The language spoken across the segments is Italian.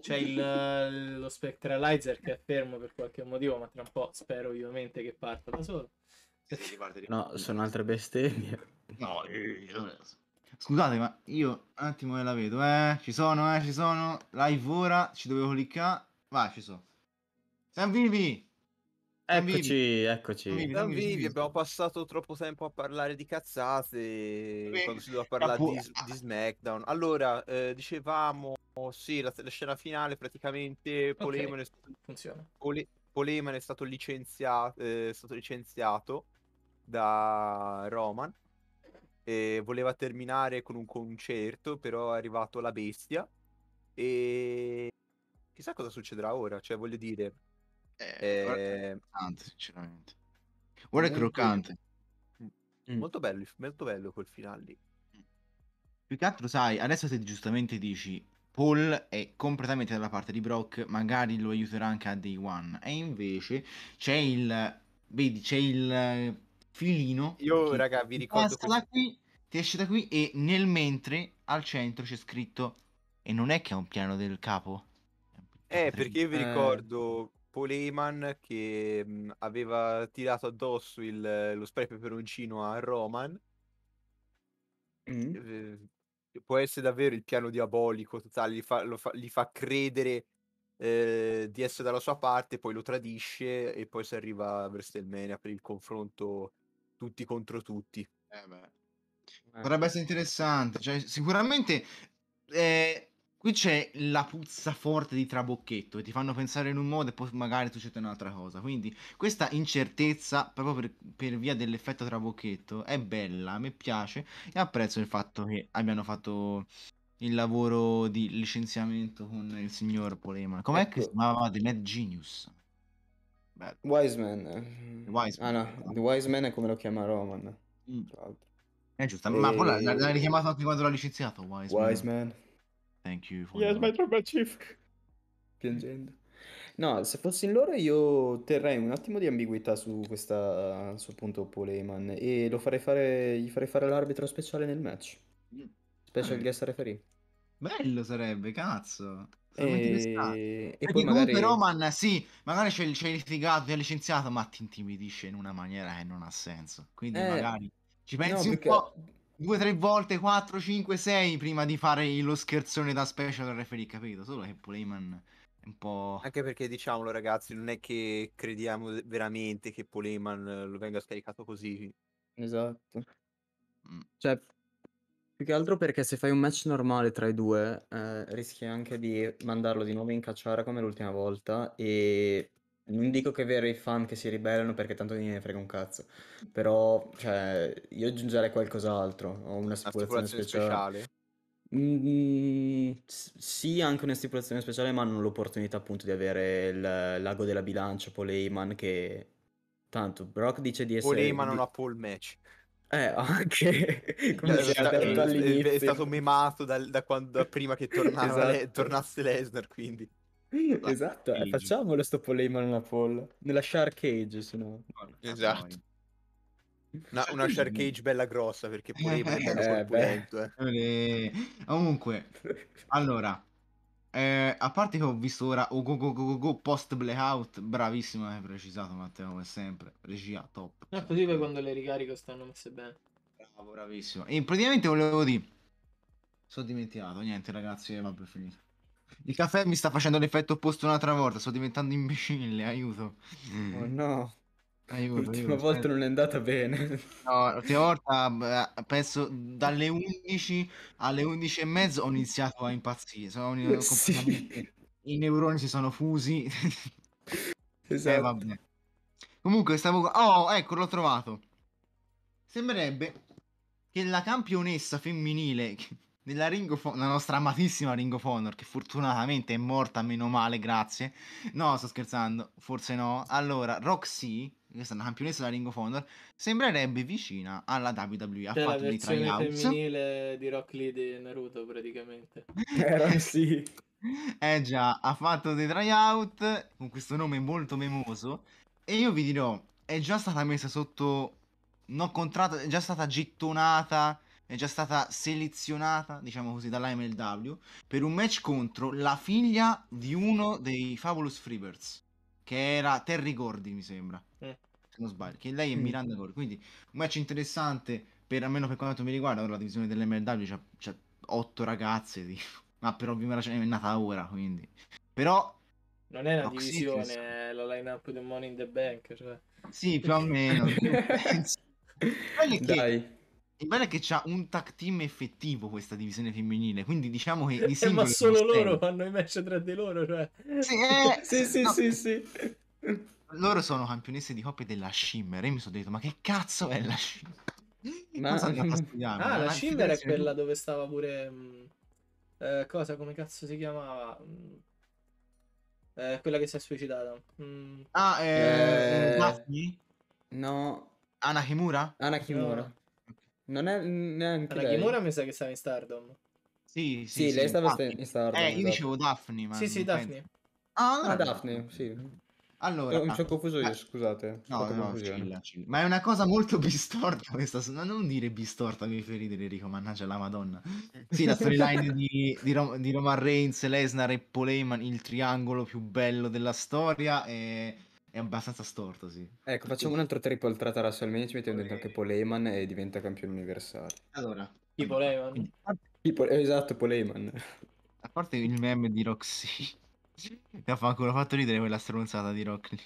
C'è il, eh, lo Spectralizer che è fermo per qualche motivo, ma tra un po' spero vivamente che parta da solo. no, sono altre bestemmie. No, eh, Scusate, ma io un attimo che la vedo, eh. Ci sono, eh, ci sono. Live ora, ci dovevo cliccare. Vai, ci sono. Siamo vivi! Eccoci, eccoci. siamo vivi, abbiamo passato troppo tempo a parlare di cazzate Beh, quando si doveva parlare di, di, SmackDown. Allora, eh, dicevamo sì, la, la scena finale praticamente Polemon, okay. Pole, Poleman è stato licenziato, eh, stato licenziato da Roman e voleva terminare con un concerto, però è arrivato la bestia e chissà cosa succederà ora, cioè voglio dire... Eh, guarda, eh... sinceramente. Ora è croccante. Mm. mm. Molto bello, molto bello quel finale lì. Più che altro, sai, adesso se giustamente dici Paul è completamente dalla parte di Brock, magari lo aiuterà anche a Day One. E invece c'è il. Vedi, c'è il eh, filino. Io, raga, vi ricordo. Passa da qui, ti esce da qui e nel mentre al centro c'è scritto. E non è che è un piano del capo? Eh, perché io vi eh. ricordo Paul Heyman che mm, aveva tirato addosso il, lo spray peperoncino a Roman. Mm. Eh, può essere davvero il piano diabolico totale, gli fa, fa, gli fa credere eh, di essere dalla sua parte, poi lo tradisce e poi si arriva a WrestleMania per il confronto tutti contro tutti. Eh, eh Potrebbe eh. essere interessante, cioè, sicuramente eh, Qui c'è la puzza forte di trabocchetto che ti fanno pensare in un modo e poi magari succede un'altra cosa. Quindi questa incertezza, proprio per, per via dell'effetto trabocchetto, è bella, a me piace e apprezzo il fatto che abbiano fatto il lavoro di licenziamento con il signor Polema. Com'è ecco. che si chiamava The Mad Genius? Bello. Wiseman. Wise ah no, The Wiseman è come lo chiama Roman. Mm. È eh, giusto, e... ma poi l'ha, richiamato anche quando l'ha licenziato Wiseman. Wiseman. Thank you for yes, my tribal chief. Piangendo. No, se fossi in loro io terrei un attimo di ambiguità su questa sul punto Poleman e lo farei fare gli farei fare l'arbitro speciale nel match. Special eh. guest referee. Bello sarebbe, cazzo. E... e, e poi magari... Roman, sì, magari c'è il, c'è il litigato, è licenziato, ma ti intimidisce in una maniera che non ha senso. Quindi eh, magari ci pensi no, un perché... po' due, tre volte, quattro, cinque, sei prima di fare lo scherzone da special referee, capito? Solo che Poleman è un po'... Anche perché diciamolo ragazzi, non è che crediamo veramente che Poleman eh, lo venga scaricato così. Esatto. Mm. Cioè, più che altro perché se fai un match normale tra i due eh, rischi anche di mandarlo di nuovo in cacciara come l'ultima volta e non dico che vero i fan che si ribellano perché tanto gliene frega un cazzo, però cioè, io aggiungerei qualcos'altro, Ho una stipulazione, una stipulazione speciale. speciale. Mm, sì, anche una stipulazione speciale, ma hanno l'opportunità appunto di avere il l'ago della bilancia, Paul che tanto Brock dice di essere... Paul non ha Paul Match. Eh, anche cioè, come eh, si era È stato memato da, da, quando, da prima che esatto. le, tornasse Lesnar, quindi. esatto, eh, facciamolo sto poll in mano a poll. Nella Shark Cage, se no. Esatto. Una, una Shark Cage bella grossa, perché poi è corpulento. Eh. eh. Comunque, allora, eh, a parte che ho visto ora oh, go, go, go, post blackout, bravissimo, hai precisato Matteo come sempre, regia top. No, eh, così poi quando le ricarico stanno messe bene. Bravo, bravissimo. E praticamente volevo dire, sono dimenticato, niente ragazzi, eh, vabbè, finito. Il caffè mi sta facendo l'effetto opposto un'altra volta, sto diventando imbecille, aiuto. Mm. Oh no. Aiuto, l'ultima aiuto. volta non è andata bene. No, l'ultima volta eh, penso dalle 11 alle 11 e mezzo ho iniziato a impazzire. Sono un... sì. I neuroni si sono fusi. Eh, esatto. Eh, vabbè. Comunque stavo... Oh, ecco, l'ho trovato. Sembrerebbe che la campionessa femminile nella, Fo- nella, nostra amatissima Ring of Honor, che fortunatamente è morta, meno male, grazie. No, sto scherzando, forse no. Allora, Roxy, questa è una campionessa della Ring of Honor, sembrerebbe vicina alla WWE. Ha C'è fatto dei tryout. femminile di Rock Lee di Naruto, praticamente. eh, Roxy. Eh già, ha fatto dei tryout con questo nome molto memoso. E io vi dirò, è già stata messa sotto... Non contratto, è già stata gettonata è già stata selezionata, diciamo così, dalla MLW per un match contro la figlia di uno dei Fabulous Freebirds, che era Terry Gordy, mi sembra. Eh. Se non sbaglio, che lei è Miranda Gordy. Quindi un match interessante, per, almeno per quanto mi riguarda, la divisione dell'MLW c'ha, c'ha 8 ragazze, tipo. ma per ovvio ragione è nata ora, quindi. Però... Non è una Rock divisione, City, è la line-up di Money in the Bank, cioè. Sì, più o meno. Dai. Il bello è che c'ha un tag team effettivo questa divisione femminile, quindi diciamo che i eh, Ma solo loro fanno i match tra di loro, cioè. Sì, eh, sì, sì, no. sì, sì. Loro sono campionesse di coppie della Shimmer. E mi sono detto, ma che cazzo è la Shimmer? Ma... ah, la, Shimmer è quella dove stava pure. Mm, eh, cosa, come cazzo si chiamava? Mm. Eh, quella che si è suicidata. Mm. Ah, eh... eh Daphne? No. Anakimura? Anakimura. No. Non è neanche la Kimura mi sa che stava in Stardom. Sì, sì, sì, sì. lei stava ah, in Stardom. Eh, esatto. io dicevo Daphne, ma... Sì, sì, Daphne. Ah, ah, Daphne, sì. Allora, no, mi sono ah, confuso io, ah, scusate. No, no, chill, chill. ma è una cosa molto bistorta questa. Non dire bistorta mi fai ridere, Enrico. Mannaggia la Madonna. Sì, la storyline di, di, Rom- di, Roman Reigns, Lesnar e Poleman, il triangolo più bello della storia. E è abbastanza storto, sì. Ecco, facciamo un altro triple threat a WrestleMania, ci mettiamo dentro anche Poleman e diventa campione universale. Allora, chi Paul Heyman? Esatto, Poleman. A parte il meme di Roxy. Mi ha fatto ridere quella stronzata di Rock.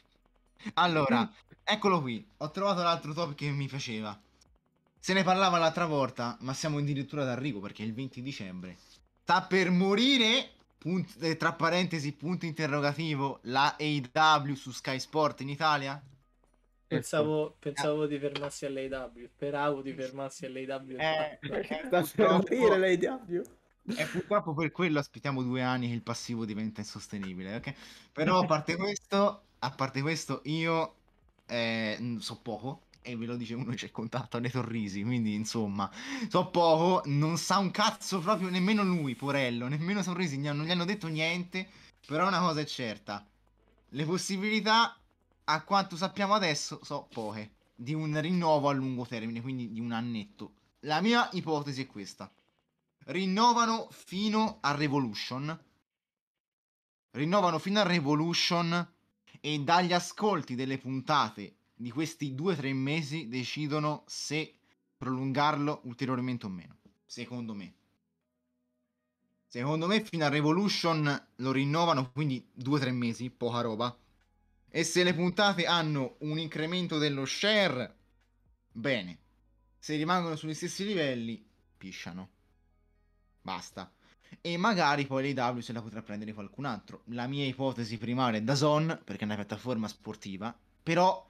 Allora, eccolo qui. Ho trovato l'altro top che mi faceva. Se ne parlava l'altra volta, ma siamo addirittura d'arrivo perché è il 20 dicembre. Sta per morire Punt- eh, tra parentesi, punto interrogativo, la AW su Sky Sport in Italia? Pensavo, ecco. pensavo di fermarsi all'AW, speravo di fermarsi all'AW. Eh, eh, sta per E eh, purtroppo per quello aspettiamo due anni che il passivo diventa insostenibile. ok? Però a parte questo, a parte questo io eh, so poco, e ve lo dice uno c'è contatto alle Torrisi, quindi insomma, so poco, non sa un cazzo proprio nemmeno lui, Porello, nemmeno Sorrisi, non gli hanno detto niente, però una cosa è certa, le possibilità, a quanto sappiamo adesso, so poche, di un rinnovo a lungo termine, quindi di un annetto. La mia ipotesi è questa. Rinnovano fino a Revolution. Rinnovano fino a Revolution e dagli ascolti delle puntate di questi 2-3 mesi decidono se prolungarlo ulteriormente o meno. Secondo me. Secondo me fino a Revolution lo rinnovano, quindi 2-3 mesi, poca roba. E se le puntate hanno un incremento dello share, bene. Se rimangono sugli stessi livelli, pisciano. Basta. E magari poi l'AW se la potrà prendere qualcun altro. La mia ipotesi primaria è da Zon, perché è una piattaforma sportiva. Però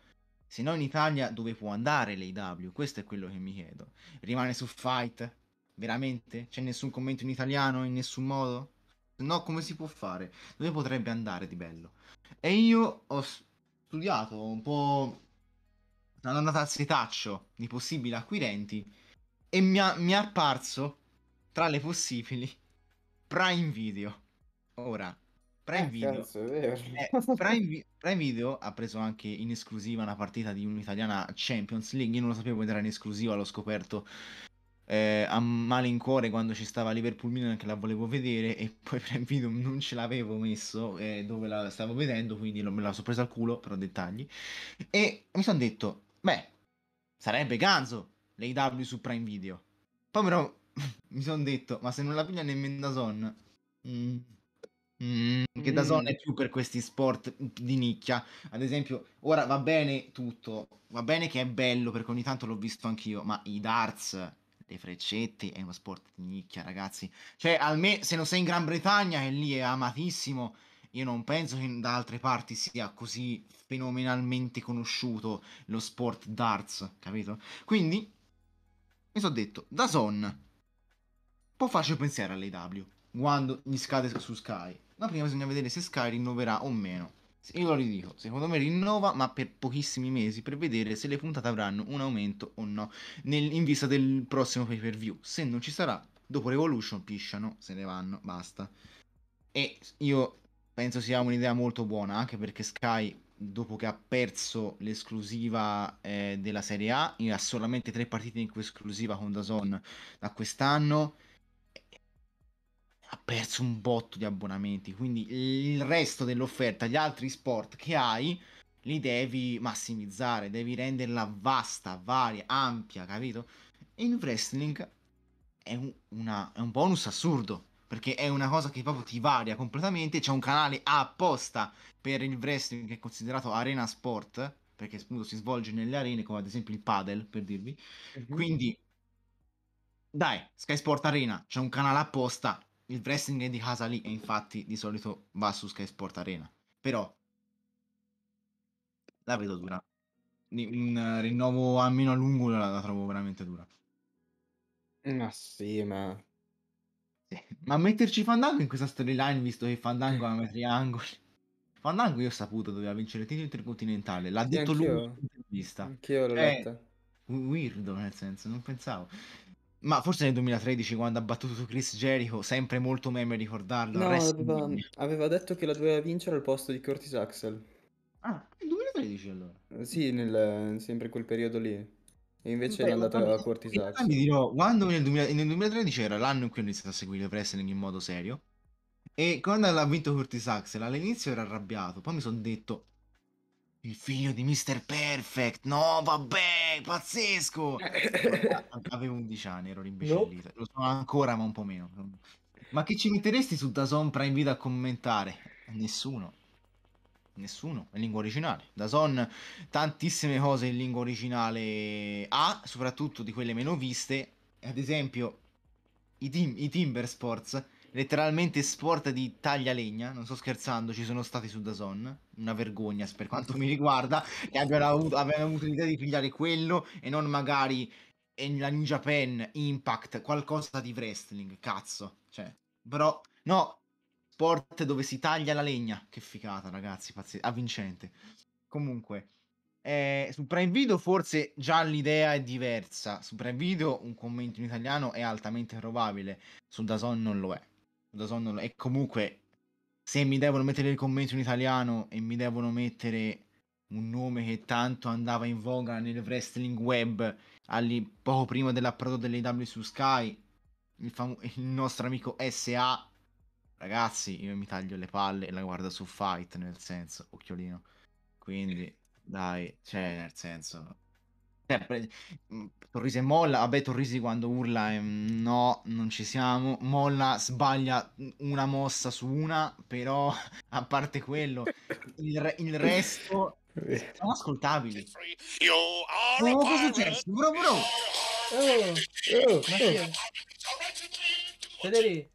se no in Italia dove può andare l'AW? Questo è quello che mi chiedo. Rimane su Fight? Veramente? C'è nessun commento in italiano in nessun modo? Se No, come si può fare? Dove potrebbe andare di bello? E io ho studiato un po' sono andata al setaccio di possibili acquirenti e mi, ha, mi è apparso tra le possibili Prime Video. Ora, Prime eh, Video, eh, Prime, Prime Video, ha preso anche in esclusiva una partita di un'italiana Champions League. Io non lo sapevo ed era in esclusiva, l'ho scoperto eh, a malincuore quando ci stava Liverpool Milan che la volevo vedere e poi Prime Video non ce l'avevo messo eh, dove la stavo vedendo, quindi me la sono presa al culo, però dettagli. E mi sono detto, beh, sarebbe ganzo l'AW su Prime Video. Poi però mi sono detto, ma se non la piglia nemmeno da Son... Mm Mm, che da zona mm. è più per questi sport di nicchia. Ad esempio, ora va bene tutto, va bene che è bello perché ogni tanto l'ho visto anch'io, ma i darts, le freccette è uno sport di nicchia, ragazzi. Cioè, almeno se non sei in Gran Bretagna, che lì è amatissimo, io non penso che da altre parti sia così fenomenalmente conosciuto lo sport darts, capito? Quindi mi sono detto, da Son, Un po' faccio pensare all'AW quando mi scade su Sky ma prima bisogna vedere se Sky rinnoverà o meno. Io lo ridico, secondo me rinnova, ma per pochissimi mesi, per vedere se le puntate avranno un aumento o no, nel, in vista del prossimo pay per view. Se non ci sarà, dopo Revolution pisciano, se ne vanno, basta. E io penso sia un'idea molto buona, anche perché Sky, dopo che ha perso l'esclusiva eh, della Serie A, ha solamente tre partite in cui esclusiva con Dazon da quest'anno, perso un botto di abbonamenti, quindi il resto dell'offerta, gli altri sport che hai, li devi massimizzare, devi renderla vasta, varia, ampia, capito? E il wrestling è un, una, è un bonus assurdo, perché è una cosa che proprio ti varia completamente, c'è un canale apposta per il wrestling che è considerato arena sport, perché appunto si svolge nelle arene come ad esempio il padel, per dirvi. Mm-hmm. Quindi... Dai, Sky Sport Arena, c'è un canale apposta, il wrestling è di casa lì e infatti di solito va su Sky Sport Arena. Però la vedo dura. Un rinnovo almeno a lungo la, la trovo veramente dura. Ma sì, ma... Sì. Ma metterci Fandango in questa storyline, visto che Fandango ha metri angoli... Fandango io ho saputo doveva vincere il titolo intercontinentale, l'ha sì, detto anch'io. lui in intervista. Anch'io l'ho eh, Weirdo, nel senso, non pensavo. Ma forse nel 2013 quando ha battuto Chris Jericho, sempre molto meme ricordarlo. No, aveva, aveva, detto che la doveva vincere al posto di Curtis Axel. Ah, nel 2013 allora? Sì, nel, sempre quel periodo lì. E invece Beh, è andata a Curtis Axel. Mi dirò, quando nel, 2000, nel, 2013 era l'anno in cui ho iniziato a seguire il wrestling in modo serio. E quando l'ha vinto Curtis Axel, all'inizio ero arrabbiato, poi mi sono detto, il figlio di Mr. Perfect. No, vabbè, pazzesco. Avevo 11 anni, ero rimbecillito. Lo so ancora, ma un po' meno. Ma che ci metteresti su Dazon Prime Video a commentare? Nessuno. Nessuno, è lingua originale. Dazon tantissime cose in lingua originale ha, soprattutto di quelle meno viste. Ad esempio, i, tim- i Timber Sports letteralmente sport di taglialegna, non sto scherzando, ci sono stati su Dazon, una vergogna per quanto mi riguarda, e abbiano avuto, abbiano avuto l'idea di pigliare quello e non magari la New Japan, Impact, qualcosa di wrestling, cazzo, cioè, però, no, sport dove si taglia la legna, che figata ragazzi, pazzesco, avvincente, comunque... Eh, su Prime Video forse già l'idea è diversa. Su Prime Video un commento in italiano è altamente probabile, su Dazon non lo è da sonno e comunque se mi devono mettere il commento in italiano e mi devono mettere un nome che tanto andava in voga nel wrestling web allì, poco prima dell'approdo delle W su Sky il, fam- il nostro amico SA ragazzi io mi taglio le palle e la guardo su Fight nel senso occhiolino quindi dai cioè nel senso Sempre, cioè, mhmm, Torrisi e molla, vabbè Torrisi quando urla è, mhmm, no, non ci siamo, molla sbaglia una mossa su una, però a parte quello, il, re, il resto sono ascoltabili. Oh, cosa è successo? Bro, bro! Oh, oh, oh. oh. Federico!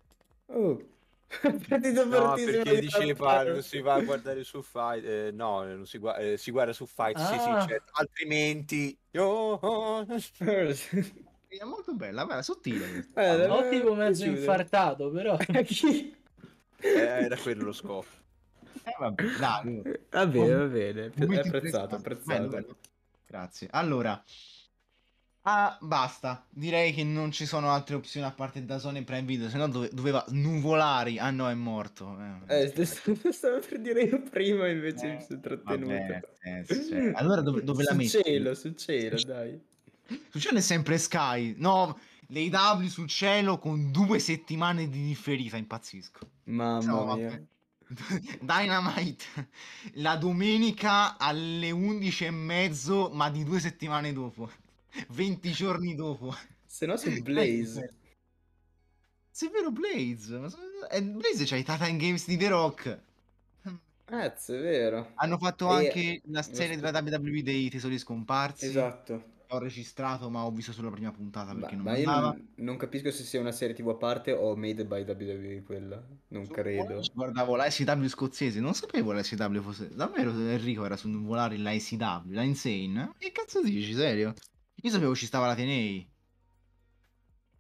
Oh partito no, perché diceva non si va a guardare su fight eh, no non si, gua- eh, si, guarda su fight ah. sì, sì, ah. certo. altrimenti oh, oh. è molto bella ma sottile eh, ottimo mezzo infartato però eh, eh, era quello lo scopo eh, vabbè, dai. va bene va bene apprezzato, apprezzato. Bello, bello. grazie allora Ah, basta. Direi che non ci sono altre opzioni a parte da Sony Prime Video, se no dove, doveva nuvolare. Ah no, è morto. Eh, eh stavo per dire io prima, invece eh, mi sono trattenuto. Vabbè, senso, cioè, Allora dove, dove la metti? Su cielo, su cielo, dai. Su cielo è sempre Sky. No, le W sul cielo con due settimane di differita, impazzisco. Mamma no, mia. Dynamite la domenica alle 11 e mezzo, ma di due settimane dopo. 20 giorni dopo. Se no sei Blaze. Se è vero Blaze, ma eh, Blaze c'ha i Titan Games di The Rock. Cazzo, è vero. Hanno fatto e... anche la serie della WWE dei tesori scomparsi. Esatto. Ho registrato, ma ho visto solo la prima puntata perché ma, non ma non, non, capisco se sia una serie tipo a parte o made by WWE quella. Non su credo. Guardavo la l'ICW scozzese, non sapevo la l'ICW fosse. Davvero Enrico era su un volare l'ICW, la Insane. Che cazzo dici, serio? Io sapevo ci stava la l'Atenei.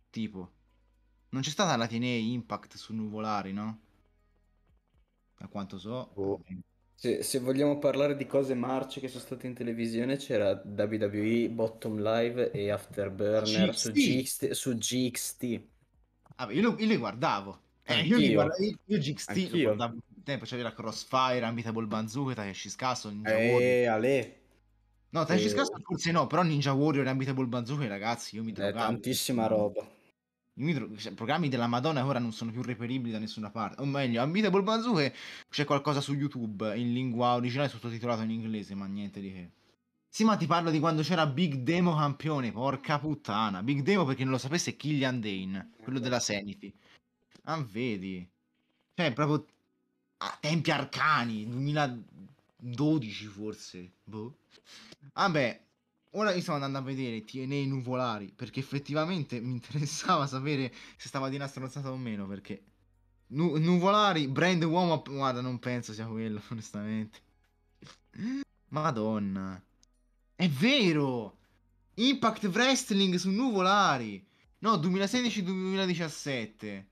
Tipo. Non c'è stata la l'Atenei Impact su Nuvolari, no? Da quanto so. Oh. Se, se, vogliamo parlare di cose marce che sono state in televisione, c'era WWE, Bottom Live e Afterburner GXT. Su, GXT, su GXT. Ah, io, lo, io li guardavo. Eh, io, li guardavo, io, io GXT Anch'io. lo guardavo tempo, c'era Crossfire, Unbeatable Bazooka, Takeshi Scasso, Ninja Eh, Ale. No, Tenchi Scars e... forse no, però Ninja Warrior e Unbeatable Bazooka, ragazzi, io mi trovo... Eh, tantissima roba. I mi cioè, programmi della Madonna ora non sono più reperibili da nessuna parte. O meglio, Unbeatable Bazooka c'è qualcosa su YouTube in lingua originale sottotitolato in inglese, ma niente di che. Sì, ma ti parlo di quando c'era Big Demo campione, porca puttana. Big Demo, perché non lo sapesse, è Killian Dane, quello della Sanity. Ah, vedi. Cioè, proprio a tempi arcani, 2012 forse. Boh. Vabbè, ora io stavo andando a vedere TNE Nuvolari perché effettivamente mi interessava sapere se stava di nastrozzata o meno perché nu- Nuvolari, brand uomo, guarda non penso sia quello onestamente. Madonna. È vero! Impact Wrestling su Nuvolari. No, 2016-2017.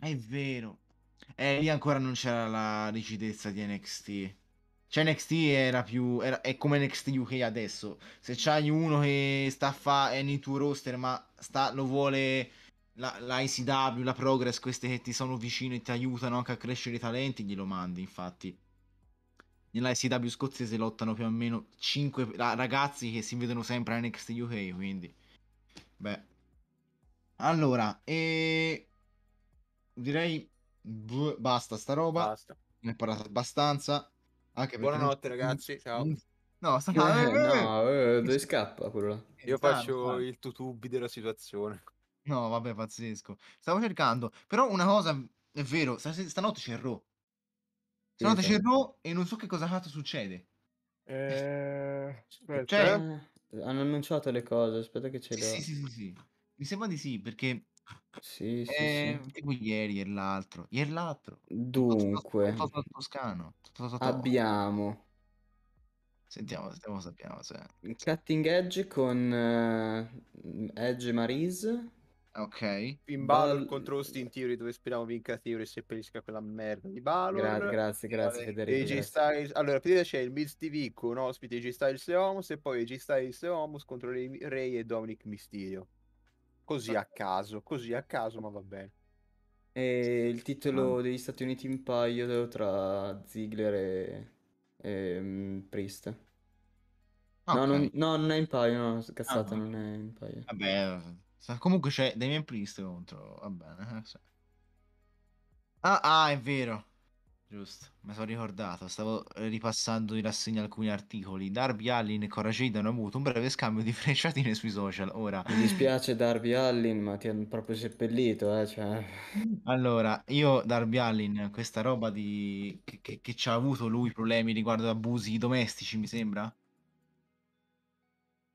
È vero. E eh, lì ancora non c'era la rigidezza di NXT. Cioè NXT era più... Era, è come NXT UK adesso. Se c'hai uno che sta a fare N2 roster ma sta, lo vuole la, la ICW, la Progress, queste che ti sono vicine e ti aiutano anche a crescere i talenti, glielo mandi infatti. Nella ICW scozzese lottano più o meno 5 ragazzi che si vedono sempre a NXT UK, quindi... Beh. Allora, e... Direi... Basta sta roba. Basta. Ne ho parlato abbastanza. Anche Buonanotte perché... ragazzi, ciao. No, sta... eh, no eh, eh, eh, eh, dove scappa quello là? Io faccio ah, il tutubi della situazione. No, vabbè, pazzesco. Stavo cercando, però una cosa è vero, stanotte c'è il Raw. Stanotte sì, c'è il e non so che cosa fatto succede. Eh, aspetta, cioè... Hanno annunciato le cose, aspetta che c'è Sì, sì, sì, sì. Mi sembra di sì, perché sì, sì, Eh, sì. Ehm, tipo ieri e l'altro. Ieri e l'altro. Dunque, Toto Toscano. Totò Totò. abbiamo Sentiamo, sentiamo, sappiamo se... Cutting Edge con eh, Edge Maris. Ok. In Balor Bal- contro Austin Theory dove speriamo vinca Theory e seppellisca quella merda di Balor. Gra- grazie, grazie Federico. AJ grazie. Styles. Allora, prima c'è il Miz TV con ospite AJ Styles e Homos e poi AJ Styles e Homos contro Ray e Dominic Mysterio. Così a caso, così a caso, ma va bene. E il titolo degli Stati Uniti in paio tra Ziggler e, e um, Priest. Okay. Ah, no, non, no, non, è in paio, no, cazzata, ah, non è in paio. Vabbè, comunque c'è Damien Priest contro, va bene. Eh, ah, ah, è vero. Giusto, mi sono ricordato, stavo eh, ripassando in rassegna alcuni articoli. Darby Allin e Cora Jade hanno avuto un breve scambio di frecciatine sui social. Ora mi dispiace, Darby Allin, ma ti hanno proprio seppellito. Eh, cioè. Allora, io, Darby Allin, questa roba di... che, che, che ci ha avuto lui problemi riguardo ad abusi domestici, mi sembra?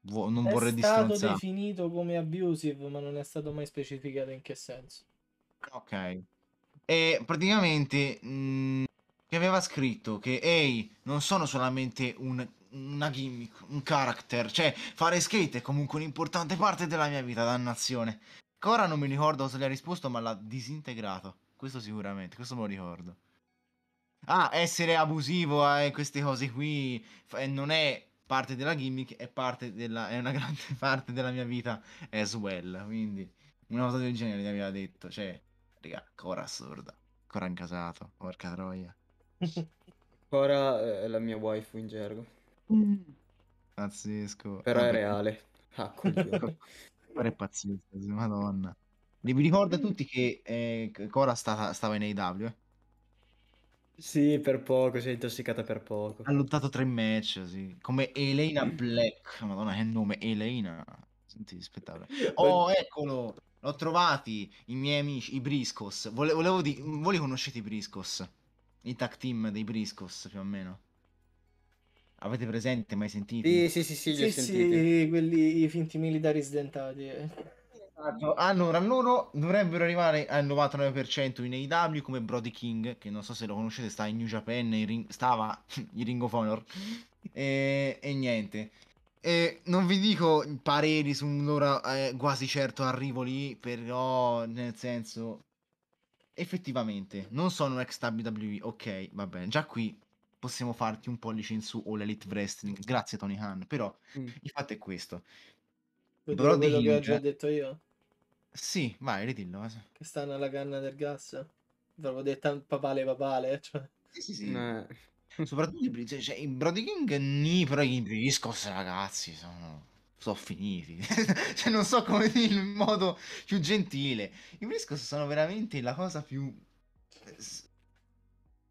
Vu- non è vorrei distronzare. È stato definito come abusive, ma non è stato mai specificato in che senso. Ok, e praticamente mh, mm, aveva scritto che ehi, non sono solamente un, una gimmick, un character, cioè fare skate è comunque un'importante parte della mia vita, dannazione. Cora non mi ricordo cosa gli ha risposto, ma l'ha disintegrato. Questo sicuramente, questo me lo ricordo. Ah, essere abusivo a ah, eh, queste cose qui non è parte della gimmick, è, parte della, è una grande parte della mia vita as well. Quindi una cosa del genere gli aveva detto, cioè Raga, Cora assurda. Cora incasato, porca troia. Cora è eh, la mia waifu in gergo. Mm. Pazzesco. Però è reale. Ah, Cora è pazzesco, madonna. Vi ricorda tutti che eh, Cora sta, stava in AW, eh? Sì, per poco, si è intossicata per poco. Ha lottato tre match, sì. Come Elena Black. Madonna, che nome, Elena. Senti, spettacolo. Oh, eccolo! L'ho trovati, i miei amici, i Briscos. Vole, volevo di... Voi li conoscete i Briscos? I tag team dei Briscos, più o meno. Avete presente, mai sentito? Sì, sì, sì, sì, li ho sentiti. Sì, quelli, i finti militari sdentati. Eh. Esatto. Allora, loro dovrebbero arrivare al 99% in AEW come Brody King, che non so se lo conoscete, sta in New Japan, in ring, stava in Ring of Honor. E, e niente. E non vi dico pareri su un'ora eh, quasi certo arrivo lì, però nel senso effettivamente non sono ex WWE, ok, va bene, già qui possiamo farti un pollice in su o l'Elite Wrestling, grazie Tony Khan, però mm. il fatto è questo. Vedo quello Hinge... che ho già detto io. Sì, vai, ridillo. Che stanno alla canna del gas. L'avevo detto papale papale, cioè. Sì, sì, sì. No. Eh. Soprattutto i Blitz, cioè, i Brody King ni, però i Briscos ragazzi sono, sono finiti. cioè, non so come dire in modo più gentile. I Briscos sono veramente la cosa più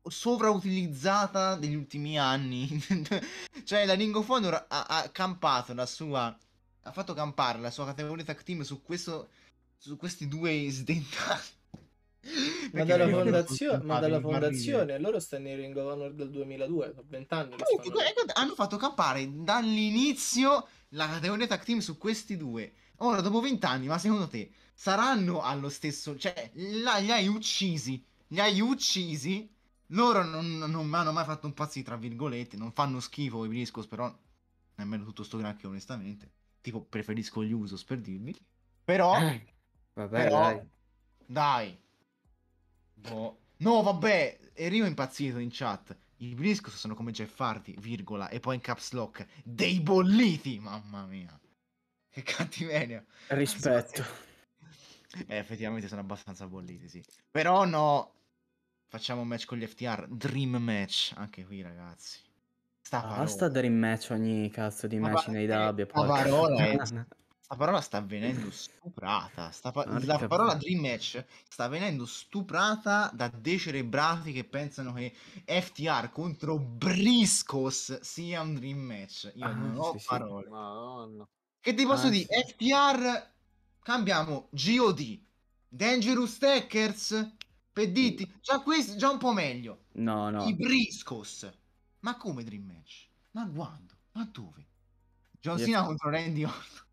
sovrautilizzata degli ultimi anni. cioè, la Ringo Fondo ha, ha, campato la sua. ha fatto campare la sua categoria tag team su questo. su questi due sdentati ma dalla, fondazione, ma dalla fondazione loro stanno in Ring of Honor dal 2002, sono 20 anni. Eh, hanno fatto campare dall'inizio la categoria tag team su questi due. Ora, dopo 20 anni, ma secondo te saranno allo stesso? Cioè, la, li hai uccisi, li hai uccisi. Loro non, non mi hanno mai fatto un pazzi, tra virgolette, non fanno schifo i Briscos, però nemmeno tutto sto granchio, onestamente. Tipo, preferisco gli Usos, per dirvi. Però... Eh, vabbè, però, dai. Dai, Boh. No, vabbè, Rio è impazzito in chat. I Briscos sono come Jeff Hardy, virgola, e poi in caps lock. Dei bolliti, mamma mia. Che cattiveria. Rispetto. Eh, effettivamente sono abbastanza bolliti, sì. Però no, facciamo un match con gli FTR. Dream match, anche qui ragazzi. Sta Basta dream match ogni cazzo di ma match nei dubbi. Ma parola è la parola sta venendo stuprata. Sta pa- ah, la parola Dream Match sta venendo stuprata da decerebrati che pensano che FTR contro Briscos sia un Dream Match. Io ah, non ho sì, parole. Sì. Che ti posso ah, dire? Sì. FTR cambiamo GOD. Dangerous Tackers Pedditti, già questo, già un po' meglio. No, no. I Briscos. Ma come Dream Match? Ma quando? Ma dove? John Cena contro Randy Orton.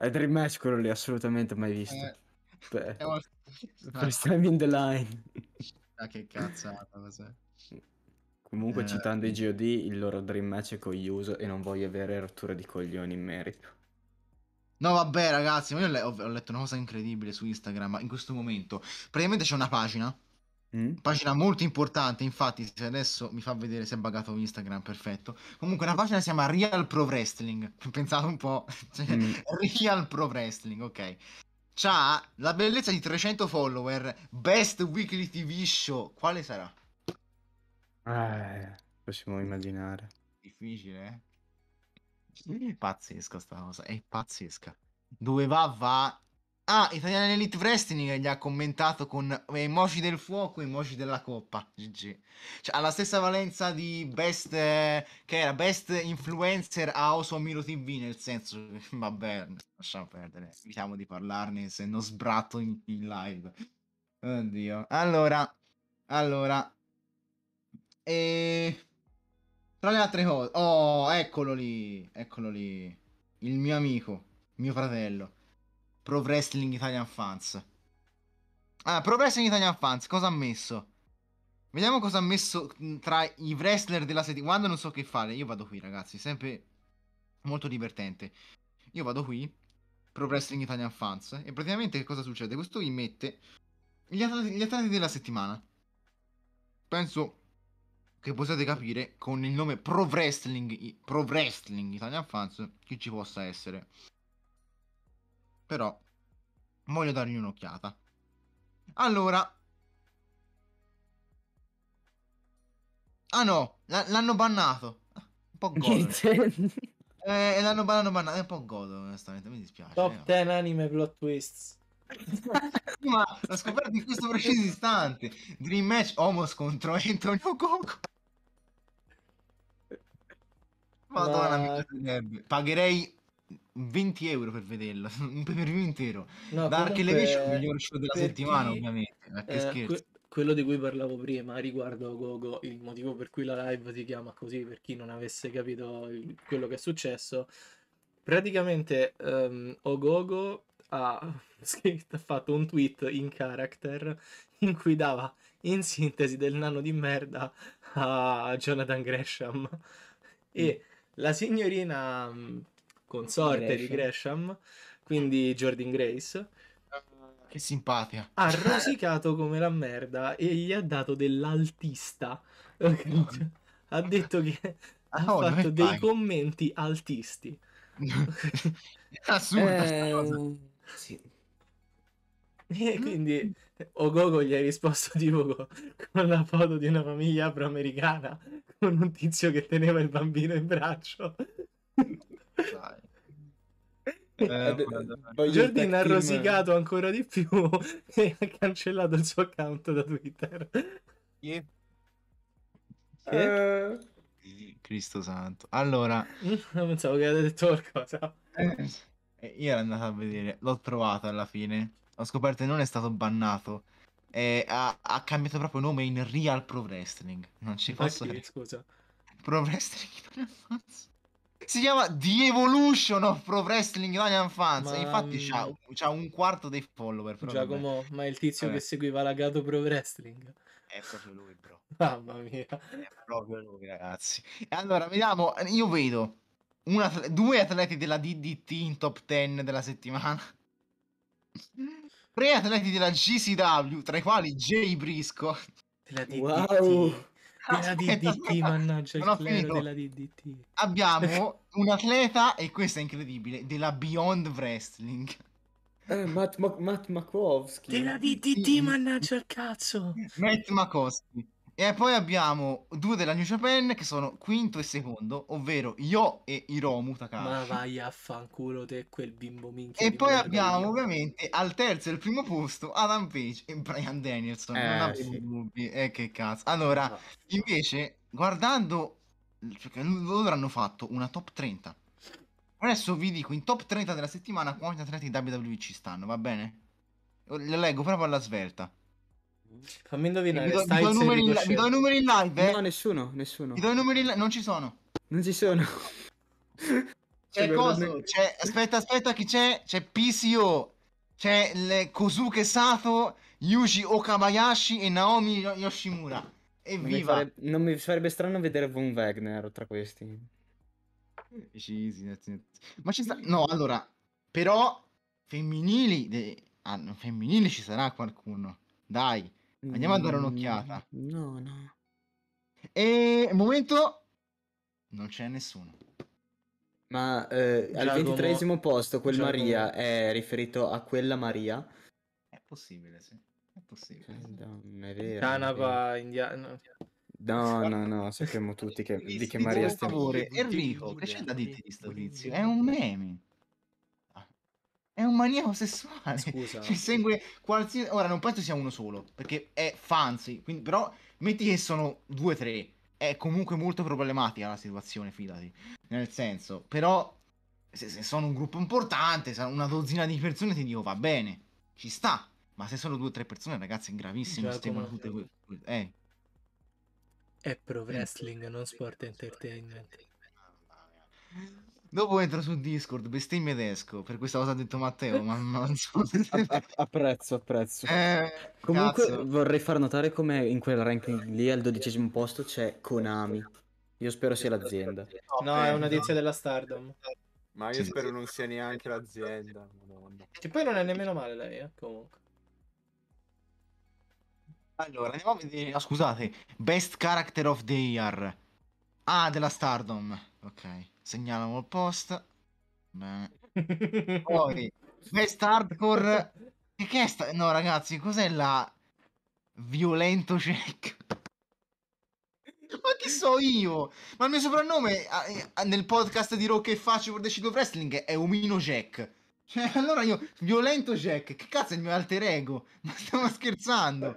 È Dream Match quello lì, assolutamente mai visto. Eh, Beh, è un... First time in the line. Ah, che cazzata, cos'è? Comunque, eh, citando i GOD, il loro Dream Match è con Yuso e non voglio avere rottura di coglioni in merito. No, vabbè, ragazzi, ma io ho letto una cosa incredibile su Instagram in questo momento. Praticamente c'è una pagina Mm. Pagina molto importante, infatti, se adesso mi fa vedere se è buggato Instagram, perfetto. Comunque, la pagina si chiama Real Pro Wrestling. Pensate un po', cioè, mm. Real Pro Wrestling, ok. C'ha la bellezza di 300 follower. Best weekly TV show. Quale sarà? Eh, possiamo immaginare. Difficile, eh? È pazzesca sta cosa, è pazzesca. Dove va, va Ah, Italiana Elite Wrestling gli ha commentato con emoji eh, del fuoco, e emoji della coppa. GG. Cioè, ha la stessa valenza di best, eh, che era best influencer a Oso Miro TV, nel senso, vabbè, lasciamo perdere, evitiamo di parlarne se non sbratto in, in live. Oddio. Allora, allora. E... Tra le altre cose... Oh, eccolo lì, eccolo lì. Il mio amico, mio fratello. Pro Wrestling Italian Fans. Ah, Pro Wrestling Italian Fans, cosa ha messo? Vediamo cosa ha messo mm, tra i wrestler della settimana. Quando non so che fare, io vado qui, ragazzi. Sempre molto divertente. Io vado qui, Pro Wrestling Italian Fans, e praticamente che cosa succede? Questo mi mette gli, at- gli atleti della settimana. Penso che possiate capire con il nome Pro Wrestling, Pro Wrestling Italian Fans chi ci possa essere però voglio dargli un'occhiata. Allora... Ah no, l'hanno bannato. Un po' godo. eh, l'hanno bannato, bannato, è un po' godo, onestamente, mi dispiace. Top eh. 10 anime plot twists. Ma l'ho scoperto in questo preciso istante. Dream Match Homos contro Antonio Coco. Madonna, Ma... mi piacerebbe. Pagherei 20 euro per vederlo, un pay intero. No, Dark Elevation è il miglior eh, show della settimana, ovviamente. Eh, que- quello di cui parlavo prima riguardo Gogo, il motivo per cui la live si chiama così, per chi non avesse capito il- quello che è successo. Praticamente um, Ogogo ha, scritto, ha fatto un tweet in character in cui dava in sintesi del nano di merda a Jonathan Gresham. E mm. la signorina mm, consorte di Gresham, quindi Jordan Grace. Eh, che simpatia. Ha rosicato come la merda e gli ha dato dell'altista. ha detto che ah, ha no, fatto dei fine. commenti altisti. Assurda eh, sì. E quindi Ogogo gli ha risposto tipo con la foto di una famiglia afroamericana con un tizio che teneva il bambino in braccio. Eh, eh Jordan ha rosicato ancora di più e ha cancellato il suo account da Twitter. Yeah. Yeah. Uh... Cristo santo. Allora, pensavo che avesse detto qualcosa. Eh, io ero andato a vedere, l'ho trovato alla fine. Ho scoperto che non è stato bannato. Eh, ha, ha, cambiato proprio nome in Real Pro Wrestling. Non ci posso okay, Scusa. Pro Wrestling. si chiama The Evolution of Pro Wrestling Italian Fans. Ma... Infatti c'ha, mm. c'ha, un quarto dei follower. Giacomo, ma è il tizio Vabbè. che seguiva la Gato Pro Wrestling. È proprio lui, bro. Mamma mia. È proprio lui, ragazzi. E allora, vediamo, io vedo atleta, due atleti della DDT in top 10 della settimana. Tre atleti della GCW, tra i quali Jay Brisco. Della DDT. Wow. Ah, della DDT, mannaggia, il clero della DDT. Abbiamo un atleta, e questo è incredibile, della Beyond Wrestling. Eh, Matt, Ma- Matt Makowski. Della DDT, mannaggia il cazzo. Matt Makowski. E poi abbiamo due della New Japan che sono quinto e secondo, ovvero Yo e Hiromu Takashi. Ma vai a fanculo te quel bimbo minchia. E poi abbiamo ovviamente al terzo e al primo posto Adam Page e Brian Danielson. Eh, non avevo sì. dubbi. Eh che cazzo. Allora, no. invece, guardando... Perché cioè, loro hanno fatto una top 30. Adesso vi dico, in top 30 della settimana quanti atleti WWE ci stanno, va bene? Le leggo proprio alla svelta. Fammi indovinare, vi do, stai vi do, numeri in, vi do i numeri in live, eh? No, nessuno, nessuno. Vi do i numeri in live, non ci sono. Non ci sono. C'è coso, c'è... Aspetta, aspetta, chi c'è? C'è PCO, c'è le... Kosuke Sato, Yuji Okabayashi e Naomi Yoshimura. Evviva! Non mi, farebbe, non mi sarebbe strano vedere Von Wagner tra questi. Ma ci sta... No, allora, però femminili... De... Ah, femminili ci sarà qualcuno. Dai. Andiamo mm, a dare mm, un'occhiata. No, no. E momento non c'è nessuno. Ma eh, al ventitresimo posto quel Giacomo. Maria è riferito a quella Maria? È possibile, sì. È possibile. Sì. Eh, non è vero. Canapa indiano. No, no, no, sappiamo tutti che, di che Maria stiamo parlando. Enrico, che c'è da dirti di sto tizio? È un meme. È un maniaco sessuale. Scusa. Ci cioè, segue qualsiasi... Ora, non penso sia uno solo, perché è fancy. Quindi, però, metti che sono due o tre. È comunque molto problematica la situazione, fidati. Nel senso, però, se, se sono un gruppo importante, una dozzina di persone, ti dico, va bene, ci sta. Ma se sono due o tre persone, ragazzi, è gravissimo. Stiamo tutte... Que- eh. È pro eh, wrestling, non sport entertainment. Dopo entro su Discord, bestemmia tedesco. Per questa cosa ha detto Matteo, ma non so. apprezzo, apprezzo. Eh, Comunque cazzo. vorrei far notare come in quel ranking lì al dodicesimo posto c'è Konami. Io spero sia l'azienda. No, è eh. una notizia della Stardom. Ma io spero non sia neanche l'azienda. Che poi non è nemmeno male lei, eh, comunque. Allora, andiamo a vedere. Ah, scusate, Best Character of the Year. Ah, della Stardom. Ok. Segnalano il post. Bene. Poi, questa hardcore... Che, che è sta... No ragazzi, cos'è la... Violento check? Ma chi so io? Ma il mio soprannome nel podcast di Rock e Faccio per Decido Wrestling è Omino Jack. Cioè, allora io, violento Jack, che cazzo è il mio alter ego? Ma stiamo scherzando.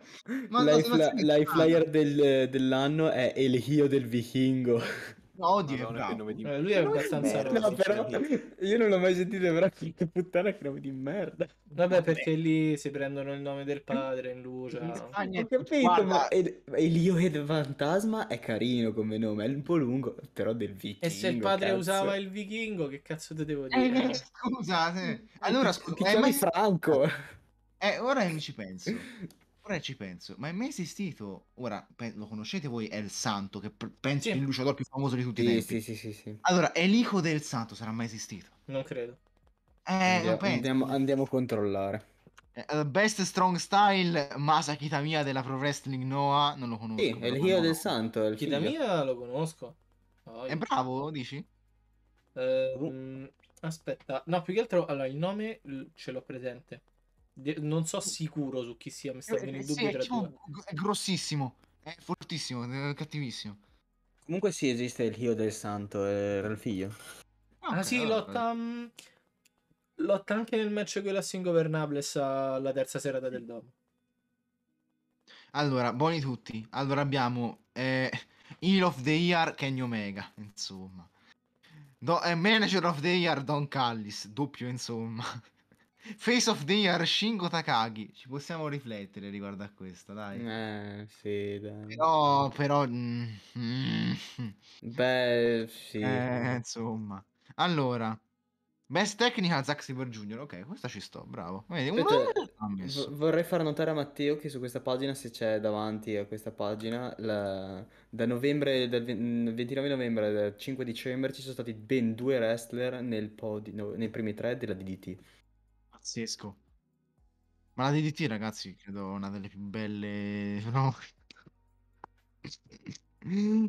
Ma Life, no, la, scherzando. flyer del, dell'anno è El Hio del Vichingo. No, odio Madonna, che nome di... eh, lui è abbastanza merda, però, io non l'ho mai sentito però che puttana che nome di merda vabbè perché lì si prendono il nome del padre in luce ho capito ma ma Ed, Elioed Fantasma è carino come nome è un po' lungo però del vichingo e se il padre cazzo. usava il vichingo che cazzo te devo eh, dire eh, scusa allora scusate. ti, ti chiami mai... Franco eh, ora che mi ci penso Ora ci penso, ma è mai esistito? Ora lo conoscete voi, è il santo, che pr- penso sì. il luciatore più famoso di tutti sì, i tempi. Sì, sì, sì, sì. Allora, Elico del Santo sarà mai esistito? Non credo. Eh, andiamo, penso. Andiamo, andiamo a controllare. Eh, eh, best Strong Style Masa Kitamiya della Pro Wrestling Noah, non lo conosco. Sì, è il Hio del Santo. Il Kitamiya lo conosco. Oh, è bravo, dici? Uh, Aspetta, no, più che altro, allora, il nome ce l'ho presente non so sicuro su chi sia, mi sta eh, eh, venendo il dubbio. Sì, è, diciamo è grossissimo, è fortissimo, è cattivissimo. Comunque sì, esiste il Dio del Santo, era il figlio. Ah, ah sì, allora, lotta, mh, lotta anche nel match con Las Ingovernables alla eh, terza serata del Dom. Allora, buoni tutti. Allora abbiamo eh, Heel of the Year Kenny Omega, insomma. Do- eh, Manager of the Year Don Callis, doppio insomma. Face of the Year Shingo Takagi. Ci possiamo riflettere riguardo a questo, dai. Eh, sì, dai. Però, però... Mm, mm. Beh, sì. Eh, insomma. Allora. Best Technical Zack Silver Jr. Ok, questa ci sto, bravo. Vedi, Aspetta, v- vorrei far notare a Matteo che su questa pagina, se c'è davanti a questa pagina, la... da novembre, dal 29 mm, novembre al 5 dicembre ci sono stati ben due wrestler nel podi... no, nei primi tre della DDT pazzesco. Ma la DDT, ragazzi, credo una delle più belle. No.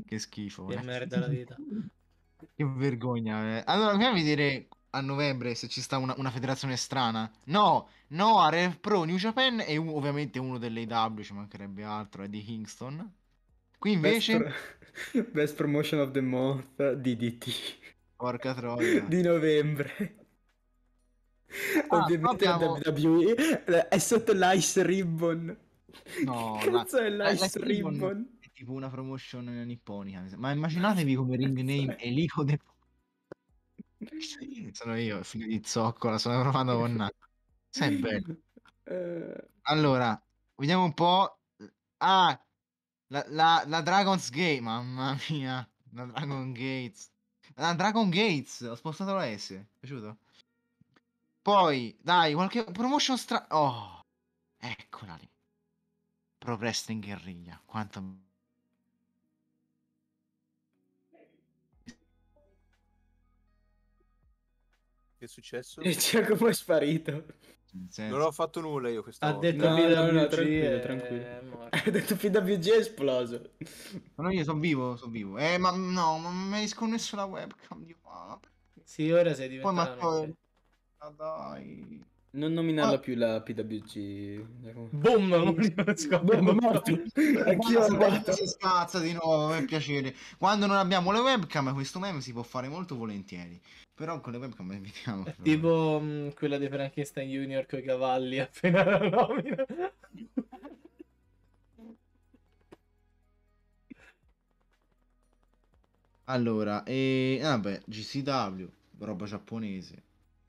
che schifo. Che eh. merda la vita. che vergogna. Eh. Allora, andiamo a vedere a novembre se ci sta una, una federazione strana. No, no, a Rev Pro New Japan è un, ovviamente uno delle AW, ci mancherebbe altro, è di Kingston. Qui invece... Best, pro... Best Promotion of the Month, DDT. Porca troia. di novembre. Ah, Ovviamente abbiamo... WWE è sotto l'ice ribbon. No, che cazzo è l'ice, la... ribbon? ribbon? È tipo una promotion nipponica. Ma immaginatevi come ring name Elico De sono io, figlio di zoccola, sono provando con sempre eh. Allora, vediamo un po'. Ah, la, la, la Dragon's Gate, mamma mia. La Dragon Gates. La Dragon Gates, ho spostato la S, è piaciuto? Poi, dai, qualche promotion stra... Oh, eccola lì. Pro Wrestling Guerriglia. Quanto... Che è successo? E Giacomo cioè, è sparito. Non ho fatto nulla io questa ha volta. Detto no, PWG, no, no, tranquillo, tranquillo. ha detto PWG è esploso. Ma no, io sono vivo, sono vivo. Eh, ma no, ma mi hai sconnesso la webcam. Dio, ma... Sì, ora sei diventato... Poi Matteo... Ah, dai. Non nominarla ah. più la PWC. Boom! Boom, morto. Anch'io si spazza di nuovo, per piacere. Quando non abbiamo le webcam, questo meme si può fare molto volentieri. Però con le webcam evitiamo. È tipo mh, mm, quella di Frankenstein Junior con i cavalli appena la nomina. allora, e... vabbè, ah GCW, roba giapponese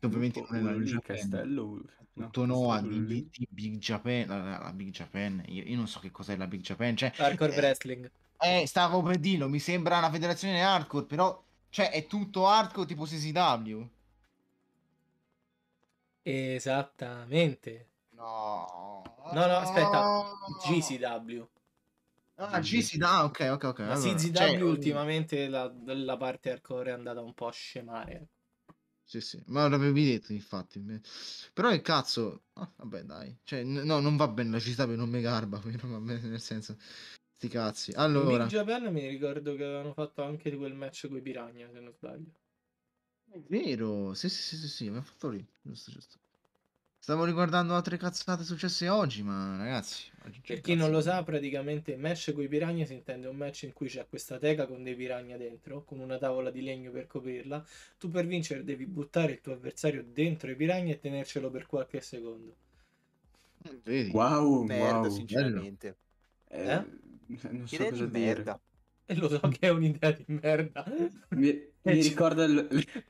ovviamente non è la Big Castello, uh, tutto no, Tonoa di, di, di, Big Japan, la, la Big Japan, io, io, non so che cos'è la Big Japan, cioè, Hardcore eh, Wrestling. Eh, stavo per dirlo, mi sembra una federazione hardcore, però cioè è tutto hardcore tipo CCW. Esattamente. No. No, no, aspetta. GCW. Ah, GCW, ah, ok, ok, ok. La allora, CZW cioè, ultimamente la, la parte hardcore è andata un po' a scemare. Sì, sì, ma l'avevi detto infatti. Però il cazzo, ah, vabbè, dai, cioè, no, non va bene la città per non me garba, però vabbè, nel senso, sti cazzi. Allora, in Japan mi ricordo che avevano fatto anche quel match con i Piragna, se non sbaglio. È vero, sì, sì, sì, sì, sì, avevano fatto lì, giusto, giusto. Stavo riguardando altre cazzate successe oggi, ma ragazzi. Oggi per chi non lo sa, praticamente match con i piranha si intende un match in cui c'è questa teca con dei piranha dentro, con una tavola di legno per coprirla. Tu per vincere devi buttare il tuo avversario dentro i piranha e tenercelo per qualche secondo. Vedi? Wow, merda, wow, sinceramente. Eh, eh? eh, Non so Idea cosa di dire. Merda. E eh, lo so che è un'idea di merda. Mi, mi cioè, ricorda il...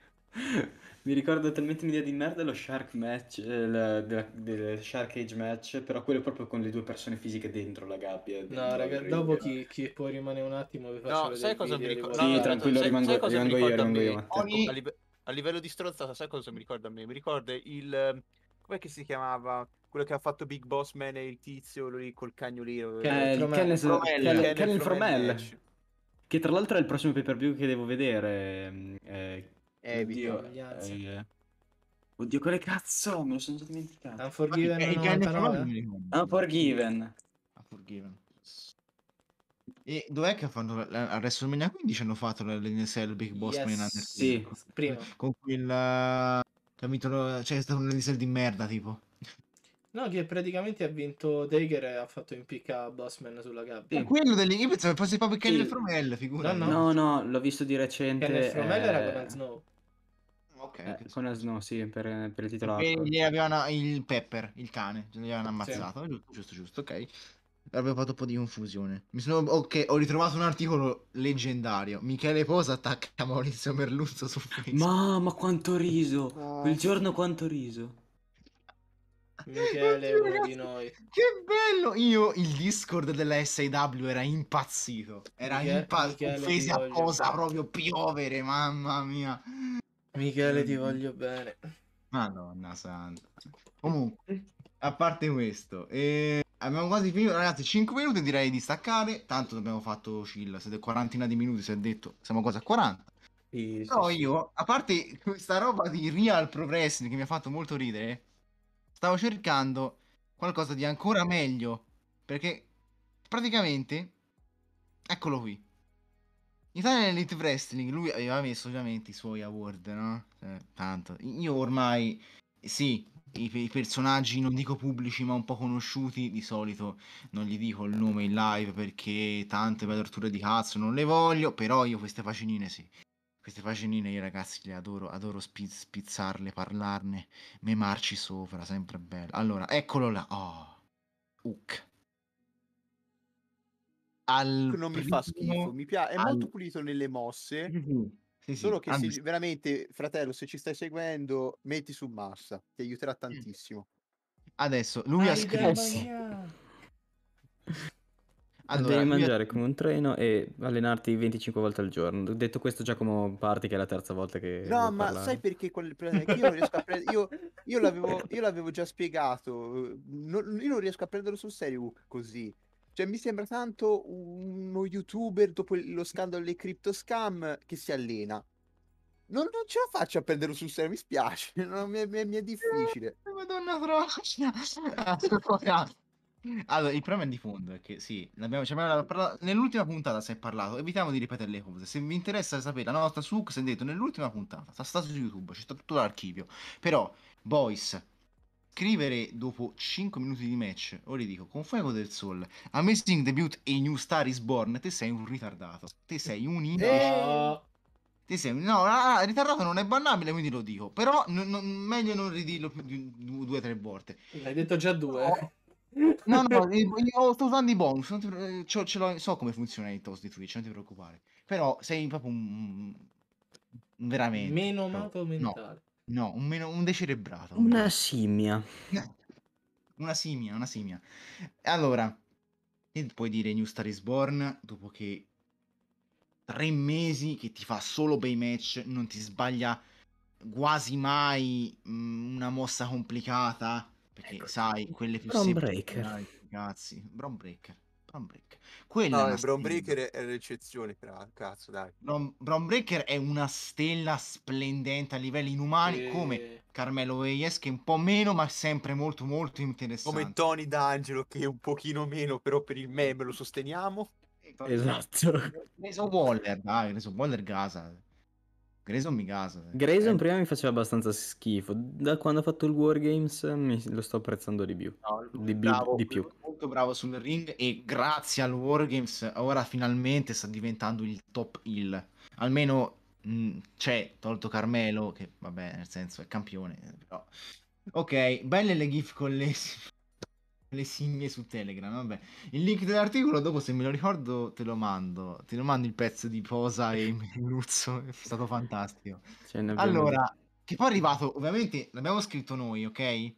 Mi ricordo talmente un'idea di merda lo Shark Match, eh, la- della- del Shark Age Match, però quello proprio con le due persone fisiche dentro la gabbia. No, raga, il dopo ring. chi, chi può rimane un attimo vi faccio No, vedere sai cosa mi video ricorda? Sì, tranquillo, sai- rimango- sai rimango io, ricorda a rimango io, Ogni- A, livello di stronzata, sai cosa mi ricorda a me? Mi ricorda il... Com'è che si chiamava? Quello che ha fatto Big Boss Man e il tizio lì col cagnolino. Eh, il Fromel- Kenneth- Fromel, Kenneth Che tra l'altro è il prossimo pay per view che devo vedere. eh, Evito. Oddio, eh, Oddio, quale cazzo? Me lo sono già dimenticato. Unforgiven okay, 99? Unforgiven. Unforgiven. E dov'è che fanno a WrestleMania 15 hanno fatto l'NSL Big Boss yes, Man Sì, prima. Con quel eh, capitolo, cioè è stato un NSL di merda tipo. No, che praticamente ha vinto Taker e ha fatto impicca Bossman sulla gabbia. E quello degli io pensavo fosse proprio Ken sì. Fromel, figura. No, no, no, no l'ho visto di recente. Ken Fromel eh... era con Snow okay, eh, okay. con Asno, sì, per, per il titolo. Gli avevano il Pepper, il cane, gli avevano ammazzato. Sì. Giusto, giusto, giusto, ok. Avevo fatto un po' di confusione. Mi sono... Ok, ho ritrovato un articolo leggendario. Michele Posa attacca Maurizio Merluzzo su Facebook. Mamma, quanto riso! Ah. Quel giorno quanto riso! Michele, è uno di noi. Che bello! Io il Discord della SIW era impazzito. Era impazzito. Offese a posa proprio piovere, mamma mia. Michele, ti ehm, voglio bene. Madonna santa. Comunque, a parte questo, eh, abbiamo quasi finito, ragazzi. 5 minuti direi di staccare. Tanto abbiamo fatto chill. Siete quarantina di minuti, si è detto. Siamo quasi a 40. Sì, Però sì, io, a parte questa roba di Real Pro Wrestling che mi ha fatto molto ridere, stavo cercando qualcosa di ancora meglio. Perché praticamente, eccolo qui. Italia Elite Wrestling, lui aveva messo ovviamente i suoi award, no? Eh, tanto. Io ormai, sì, i, i, personaggi non dico pubblici ma un po' conosciuti, di solito non gli dico il nome in live perché tante torture di cazzo non le voglio, però io queste facinine sì. Queste facinine io ragazzi le adoro, adoro spiz, spizzarle, parlarne, memarci sopra, sempre bello. Allora, eccolo là. Oh. Uc al non mi fa schifo, mi piace, è al... molto pulito nelle mosse. mm Sì, solo sì. che se, veramente, fratello, se ci stai seguendo, metti su massa, ti aiuterà tantissimo. Adesso lui ha scritto. Allora, devi mangiare mia... come un treno e allenarti 25 volte al giorno. Detto questo, Giacomo parti che è la terza volta che. No, ma parlare. sai perché quel... io, pre... io, io, l'avevo, io, l'avevo, già spiegato. Eh, non, io non riesco a prenderlo sul serio uh, così. Cioè, mi sembra tanto uno youtuber dopo lo scandalo dei crypto scam che si allena. Non, non ce la faccio a prenderlo sul serio, mi spiace, non, mi, mi, mi, è difficile. Madonna eh, Troia! allora, il problema di fondo è che sì, cioè, parlato, nell'ultima puntata si è parlato, evitiamo di ripetere le cose. Se vi interessa sapere, la nostra su, si è detto nell'ultima puntata, sta, sta su YouTube, c'è tutto l'archivio. Però, Boys, scrivere dopo 5 minuti di match, ora gli dico, con Fuego del Sol, Amazing Debut e New Star is Born, te sei un ritardato, te sei un eh. imbecille. Te sei un... No, ah, ah, ritardato non è bannabile, quindi lo dico, però n- n- meglio non ridirlo più di due o tre volte. L'hai detto già due, no. No, no, eh, io sto usando i bonus, ti... Eh, so come funziona il toast di Twitch, non ti preoccupare. Però sei proprio un... veramente... Meno cioè, mato mentale. No. No, un, meno, un decerebrato. Un una simia. una simia, una simia. Allora, e puoi dire New Star is Born dopo che tre mesi che ti fa solo bei match, non ti sbaglia quasi mai mm, una mossa complicata, perché ecco. sai, quelle più Brown semplici. Breaker. Dai, ragazzi, Brown Breaker. Brown Breaker. Quella no, è Brown Breaker è, è l'eccezione, però, cazzo, dai. Brown, Brown Breaker è una stella splendente a livelli inumani, e... come Carmelo Reyes, che è un po' meno, ma sempre molto, molto interessante. Come Tony D'Angelo, che è un pochino meno, però per il meme lo sosteniamo. Esatto. Reso Waller, dai, Reso Waller Gaza. Grayson mi casa. Eh. Grayson eh. prima mi faceva abbastanza schifo. Da quando ha fatto il Wargames lo sto apprezzando di più. No, di, bravo, di più. Molto bravo sul ring e grazie al Wargames ora finalmente sta diventando il top heel. Almeno mh, mm, c'è tolto Carmelo che vabbè nel senso è campione. Eh, però. Ok, belle le gif con l'esimo le sigle su Telegram. Vabbè. Il link dell'articolo dopo, se me lo ricordo, te lo mando. Te lo mando il pezzo di Posa e Luzzo. È stato fantastico. Cioè, allora, che poi è arrivato, ovviamente l'abbiamo scritto noi, ok?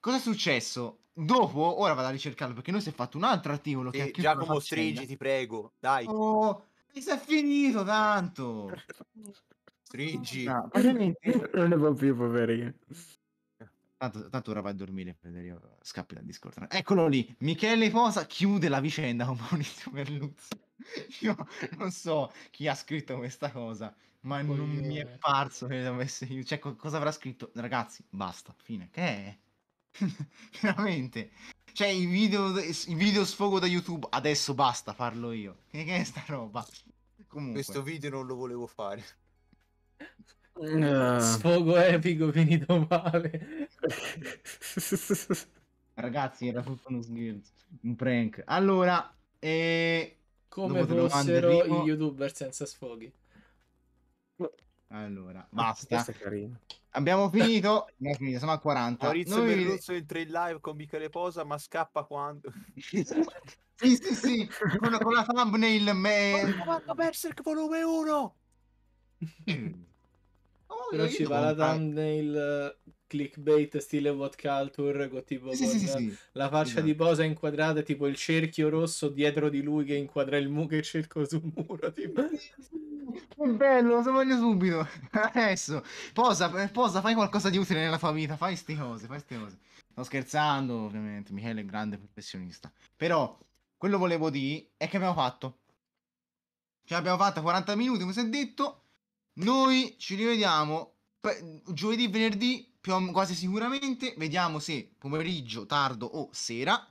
Cosa è successo? Dopo, ora vado a ricercarlo perché noi si è fatto un altro articolo. Che e eh, Giacomo Stringi, ti prego, dai. Oh, si è finito tanto. Stringi. No, veramente. non ne può più, poverino. Tanto, tanto, ora vai a dormire, Federico. Scappi dal Discord. Eccolo lì, Michele Posa chiude la vicenda con Maurizio Merluzzi. Io non so chi ha scritto questa cosa, ma Coglione. non mi è parso che dovesse. Cioè, cosa avrà scritto? Ragazzi, basta, fine. Che è? Veramente. Cioè, i video, i video sfogo da YouTube, adesso basta farlo io. Che, che è sta roba? Comunque. Questo video non lo volevo fare. Eh. Sfogo epico finito male. Ragazzi, era tutto uno scherzo, un prank. Allora, e eh, come fossero i youtuber senza sfoghi. Allora, basta. Abbiamo finito. Siamo a 40. Maurizio Noi... Merluzzo entra in live con Michele Posa, ma scappa quando. sì, sì, sì. Con, con la thumbnail. Me... Ho Berserk volume 1. Oh, Però ci va la thumbnail eh, clickbait stile what culture con tipo sì, con sì, sì, la faccia di esatto. Bosa inquadrata tipo il cerchio rosso dietro di lui che inquadra il mu che cerco sul muro tipo. È bello, lo voglio subito. Adesso. Posa, eh, posa, fai qualcosa di utile nella tua vita, fai queste cose, fai ste cose. Sto scherzando, ovviamente, Michele è un grande professionista. Però, quello volevo dire è che abbiamo fatto. Cioè abbiamo fatto 40 minuti, come si è detto, noi ci rivediamo giovedì, venerdì, più, quasi sicuramente. Vediamo se pomeriggio, tardo o sera.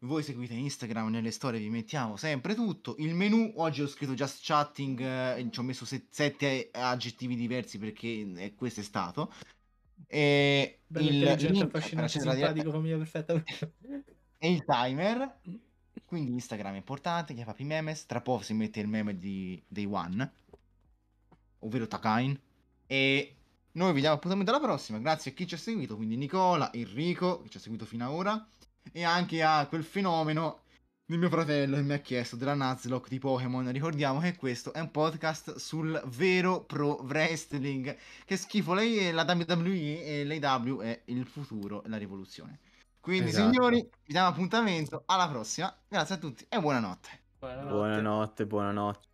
Voi seguite Instagram, nelle storie vi mettiamo sempre tutto. Il menu, oggi ho scritto just chatting, eh, ci ho messo set, sette aggettivi diversi perché mm, eh, questo è stato. E il link, affascinante, simpatico, famiglia perfetta. e il timer. Mm. Quindi Instagram è importante, gli fa i memes, tra poco si mette il meme di Day One ovvero Takain. E noi vi diamo appuntamento alla prossima. Grazie a chi ci ha seguito, quindi Nicola, Enrico, che ci ha seguito fino ad ora, e anche a quel fenomeno di mio fratello che mi ha chiesto della Nuzlocke di Pokémon. Ricordiamo che questo è un podcast sul vero pro wrestling. Che schifo, lei è la WWE e l'AW è il futuro, la rivoluzione. Quindi, esatto. signori, vi diamo appuntamento alla prossima. Grazie a tutti e buonanotte. Buonanotte, buonanotte. buonanotte.